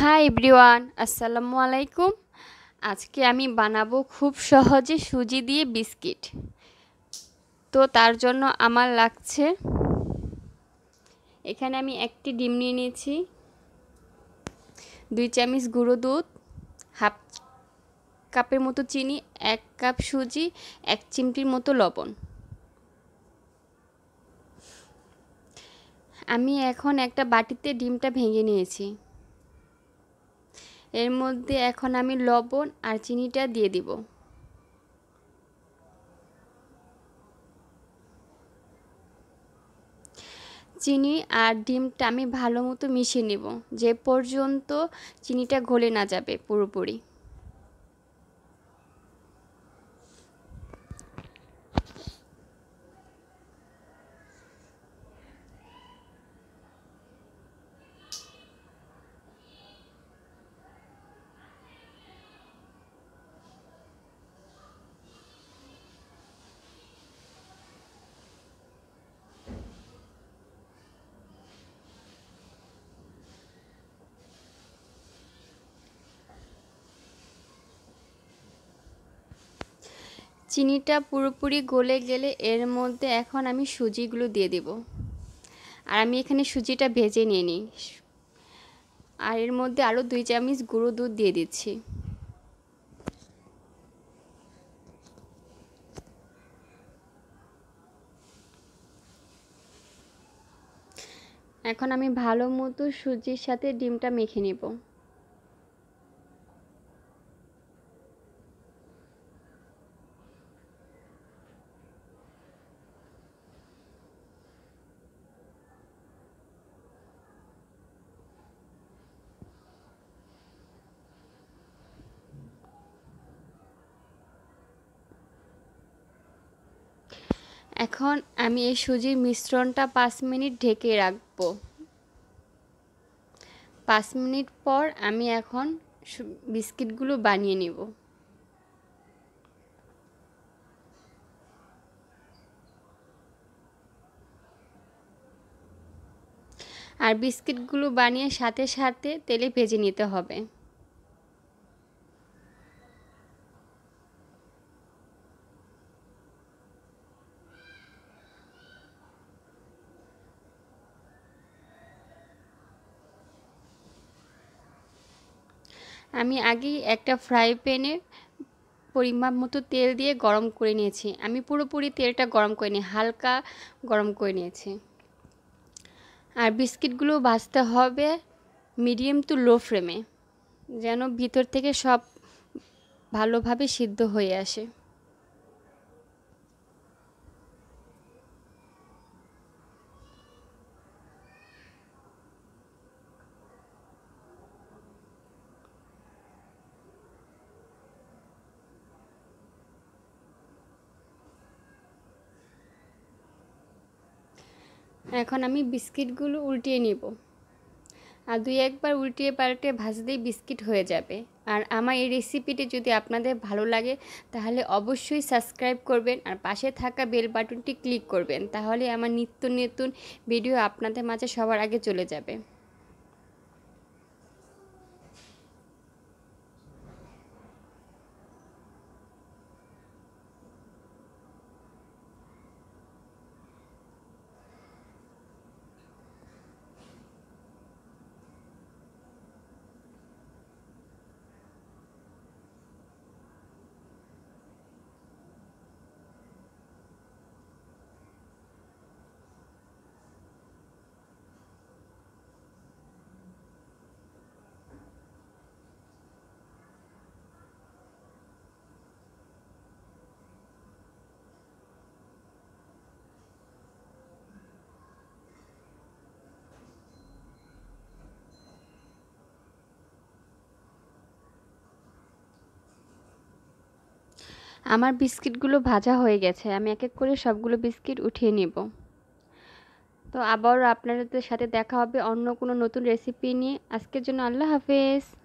hi everyone আসসালামু আলাইকুম আজকে আমি বানাবো খুব সহজে সুজি দিয়ে বিস্কিট তো তার জন্য আমার লাগছে এখানে আমি একটি ডিম নিয়ে নিয়েছি দুই চামচ গুঁড়ো দুধ হাফ কাপের মতো চিনি এক কাপ সুজি এক চিমটির মতো লবণ আমি এখন একটা বাটিতে ডিমটা ভেঙে নিয়েছি এর মধ্যে এখন আমি লবণ আর চিনিটা দিয়ে দিব চিনি আর ডিমটা আমি ভালো মতো মিশিয়ে নেব যে পর্যন্ত চিনিটা গলে না যাবে পুরোপুরি চিনিটা পুরোপুরি গলে গেলে এর মধ্যে এখন আমি সুজিগুলো দিয়ে দেব আর আমি এখানে সুজিটা ভেজে নিয়ে নিই আর এর মধ্যে আরও দুই চামচ গুঁড়ো দুধ দিয়ে দিচ্ছি এখন আমি ভালো মতো সুজির সাথে ডিমটা মেখে নেবো এখন আমি এই সুজির মিশ্রণটা পাঁচ মিনিট ঢেকে রাখব পাঁচ মিনিট পর আমি এখন বিস্কিটগুলো বানিয়ে নেব আর বিস্কিটগুলো বানিয়ে সাথে সাথে তেলে ভেজে নিতে হবে আমি আগেই একটা ফ্রাই প্যানে পরিমাপ মতো তেল দিয়ে গরম করে নিয়েছি আমি পুরোপুরি তেলটা গরম করে নিই হালকা গরম করে নিয়েছি আর বিস্কিটগুলো ভাজতে হবে মিডিয়াম টু লো ফ্লেমে যেন ভিতর থেকে সব ভালোভাবে সিদ্ধ হয়ে আসে এখন আমি বিস্কিটগুলো উল্টিয়ে নিব আর দুই একবার উল্টিয়ে পাল্টে ভাজতেই বিস্কিট হয়ে যাবে আর আমার এই রেসিপিটি যদি আপনাদের ভালো লাগে তাহলে অবশ্যই সাবস্ক্রাইব করবেন আর পাশে থাকা বেল বাটনটি ক্লিক করবেন তাহলে আমার নিত্য নতুন ভিডিও আপনাদের মাঝে সবার আগে চলে যাবে আমার বিস্কিটগুলো ভাজা হয়ে গেছে আমি এক এক করে সবগুলো বিস্কিট উঠিয়ে নেব তো আবার আপনাদের সাথে দেখা হবে অন্য কোনো নতুন রেসিপি নিয়ে আজকের জন্য আল্লাহ হাফেজ